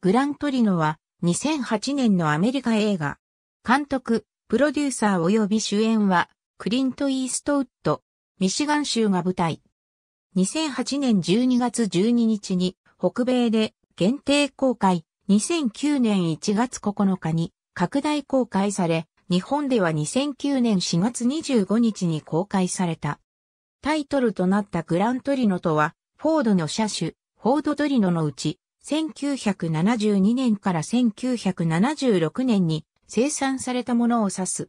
グラントリノは2008年のアメリカ映画。監督、プロデューサー及び主演はクリント・イーストウッド、ミシガン州が舞台。2008年12月12日に北米で限定公開、2009年1月9日に拡大公開され、日本では2009年4月25日に公開された。タイトルとなったグラントリノとは、フォードの車種、フォードトリノのうち、1972年から1976年に生産されたものを指す。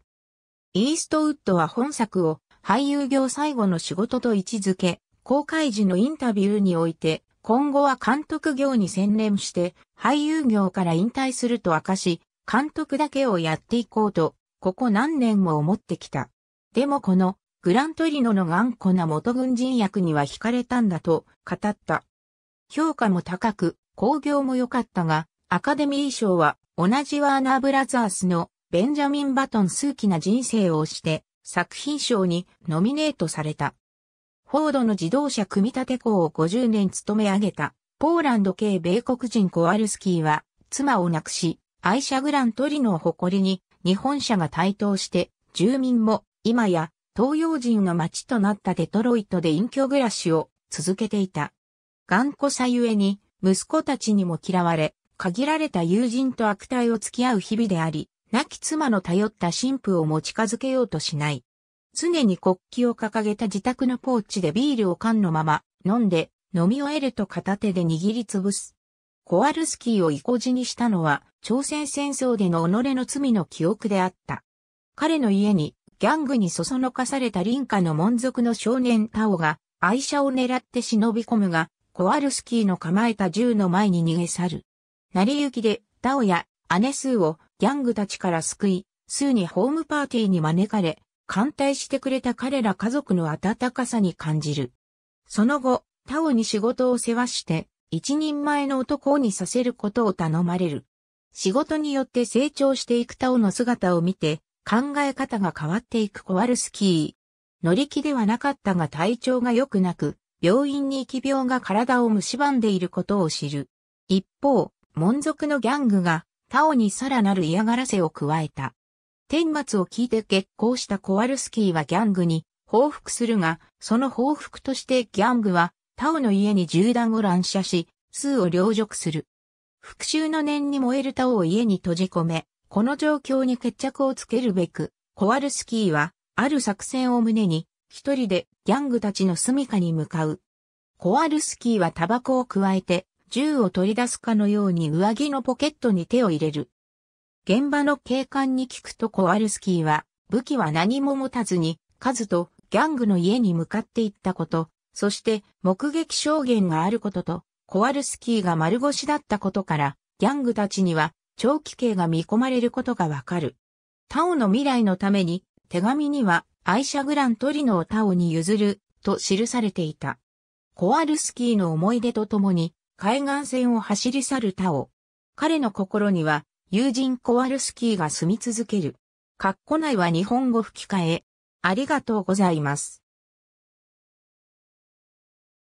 イーストウッドは本作を俳優業最後の仕事と位置づけ、公開時のインタビューにおいて、今後は監督業に専念して、俳優業から引退すると明かし、監督だけをやっていこうと、ここ何年も思ってきた。でもこの、グラントリノの頑固な元軍人役には惹かれたんだと語った。評価も高く、興行も良かったが、アカデミー賞は同じワーナーブラザースのベンジャミン・バトン数奇な人生をして、作品賞にノミネートされた。フォードの自動車組み立て校を50年務め上げた、ポーランド系米国人コアルスキーは、妻を亡くし、愛車グラントリノを誇りに、日本車が台頭して、住民も、今や、東洋人の街となったデトロイトで隠居暮らしを続けていた。頑固さゆえに、息子たちにも嫌われ、限られた友人と悪態を付き合う日々であり、亡き妻の頼った神父をも近づけようとしない。常に国旗を掲げた自宅のポーチでビールを缶のまま飲んで飲み終えると片手で握りつぶす。コワルスキーを意固地にしたのは朝鮮戦争での己の罪の記憶であった。彼の家にギャングにそそのかされた林家の門族の少年タオが愛車を狙って忍び込むがコワルスキーの構えた銃の前に逃げ去る。成り行きで、タオや姉スーをギャングたちから救い、スーにホームパーティーに招かれ、歓待してくれた彼ら家族の温かさに感じる。その後、タオに仕事を世話して、一人前の男にさせることを頼まれる。仕事によって成長していくタオの姿を見て、考え方が変わっていくコワルスキー。乗り気ではなかったが体調が良くなく、病院に疫病が体を蝕んでいることを知る。一方、門族のギャングが、タオにさらなる嫌がらせを加えた。天末を聞いて結高したコワルスキーはギャングに報復するが、その報復としてギャングはタオの家に銃弾を乱射し、数を凌辱する。復讐の念に燃えるタオを家に閉じ込め、この状況に決着をつけるべく、コワルスキーは、ある作戦を胸に、一人でギャングたちの住処に向かう。コアルスキーはタバコを加えて、銃を取り出すかのように上着のポケットに手を入れる。現場の警官に聞くとコアルスキーは、武器は何も持たずに、カズとギャングの家に向かっていったこと、そして目撃証言があることと、コアルスキーが丸腰だったことから、ギャングたちには長期刑が見込まれることがわかる。タオの未来のために、手紙には愛車グラントリノをタオに譲ると記されていた。コワルスキーの思い出とともに海岸線を走り去るタオ。彼の心には友人コワルスキーが住み続ける。カッコ内は日本語吹き替え。ありがとうございます。